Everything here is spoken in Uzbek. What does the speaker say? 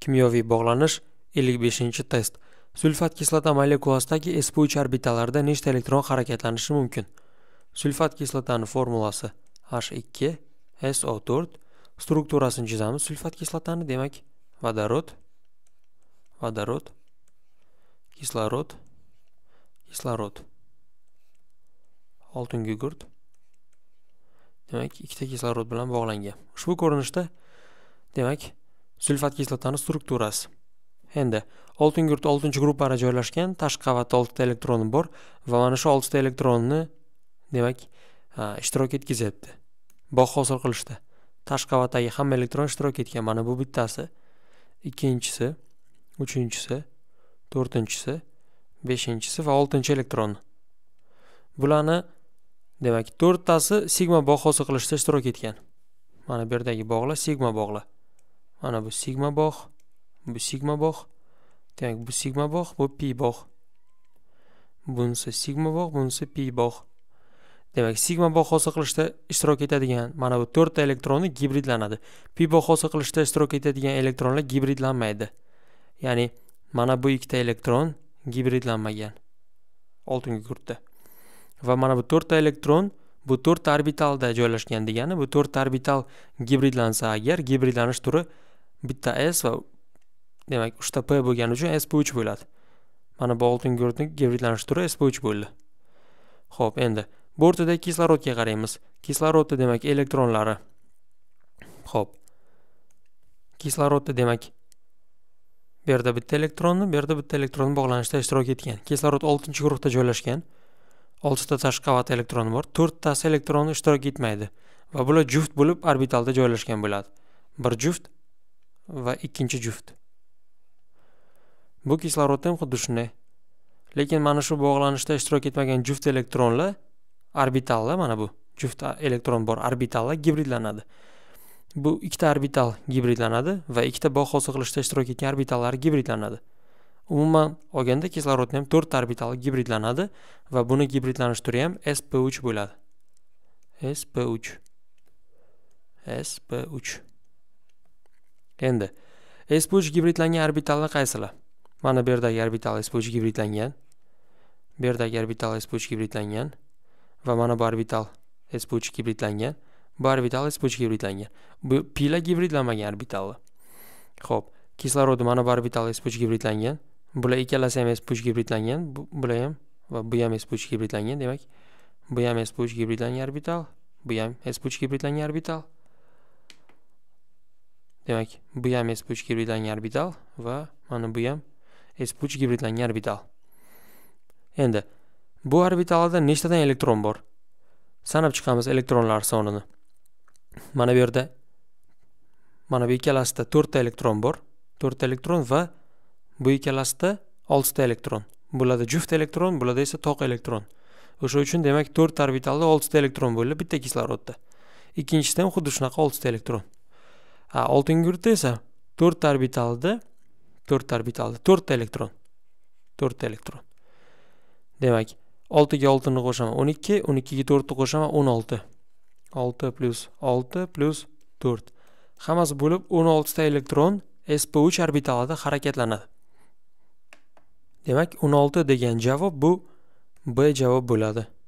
kimyoviy bog'lanish 55 test sulfat kislota molekulasidagi sp3 orbitalarida nechta elektron harakatlanishi mumkin sulfat kislotani formulasi h2 so4 strukturasini chizamiz sulfat kislotani demak vodorod vodorod kislorod kislorod oltin gugurt demak ikkita kislorod bilan bog'langan ushbu ko'rinishda demak sulfat kislotani strukturasi endi oltin gurt oltinchi gruppada joylashgan tashqi qavatda oltita elektroni bor va mana shu oltita elektronni demak ishtirok etkazyapti bog' hosil qilishda tashqi qavatdagi hamma elektron ishtirok etgan mana bu bittasi ikkinchisi uchinchisi to'rtinchisi beshinchisi va oltinchi elektron bularni demak to'rttasi sigma bog' hosil qilishda ishtirok etgan mana bu yerdagi bog'lar sigma bog'lar mana bu sigma bog' bu sigma bog' demak bu sigma bog' bu pi bog' bunisi sigma bog' bunisi pi bog' demak sigma bog' hosil qilishda ishtirok etadigan mana bu to'rtta elektronni gibridlanadi pi bog' hosil qilishda ishtirok etadigan elektronlar gibridlanmaydi ya'ni mana bu ikkita elektron gibridlanmagan oltingi guruhda va mana bu to'rtta elektron bu to'rtta orbitalda joylashgan degani bu to'rtta orbital gibridlansa agar gibridlanish turi bitta s va demak 3 ta p bo'lgani uchun s p3 bo'ladi mana bu oltin guruhning gibridlanish turi s p3 bo'ldi Xo'p, endi bortida kislorodga qaraymiz kislorodda demak elektronlari Xo'p. kislorodda demak bu yerda bitta elektronni bu yerda bitta elektron bog'lanishda ishtirok etgan kislorod 6 guruhda joylashgan 6 ta tashqi qavat elektroni bor 4 tasi ishtirok etmaydi va bular juft bo'lib orbitalda joylashgan bo'ladi bir juft va ikkinchi juft bu kislorodda ham xuddi shunday lekin mana shu bog'lanishda ishtirok etmagan juft elektronlar orbitallar mana bu juft elektron bor orbitallar gibridlanadi bu ikkita orbital gibridlanadi va ikkita bog' hosil qilishda ishtirok etgan orbitallar gibridlanadi umuman olganda kislorodni ham to'rtta orbital gibridlanadi va buni gibridlanish turi ham sp3 bo'ladi sp3 sp3 endi s 3 uch gibridlangan orbitalni qaysilar mana bu yerdagi orbital s 3 uch gibridlangan bu yerdagi orbital s 3 uch gibridlangan va mana bu orbital s 3 uch gibridlangan bu orbital s 3 uch gibridlangan bu pila gibridlanmagan orbitallar ho'p kislorodi mana bu orbital s 3 uch gibridlangan bular ikkalasi ham s 3 uch gibridlangan bular ham va bu ham s 3 uch gibridlangan demak bu ham s 3 uch gibridlangan orbital bu ham s 3 uch gibridlangan orbital demak bu ham s 3 gibridlangan orbital va mana bu ham s 3 gibridlangan orbital endi bu orbitalda nechtadan elektron bor sanab chiqamiz elektronlar sonini mana bu yerda mana bu ikkalasida to'rtta elektron bor to'rtta elektron va bu ikkalasida oltita elektron bularda juft elektron bularda esa toq elektron o'sha uchun demak to'rtta orbitalda oltita elektron bo'ldi bitta kislorodda ikkinchisida ham xuddi shunaqa oltita elektron oltingi guruhda esa to'rtta orbitalda to'rtta orbitalda to'rtta elektron to'rtta elektron demak oltiga oltini qo'shaman o'n ikki o'n ikkiga to'rtni qo'shaman o'n olti olti plyus olti plyus to'rt hammasi bo'lib o'n oltita elektron sp uch orbitalida harakatlanadi demak o'n olti degan javob bu b javob bo'ladi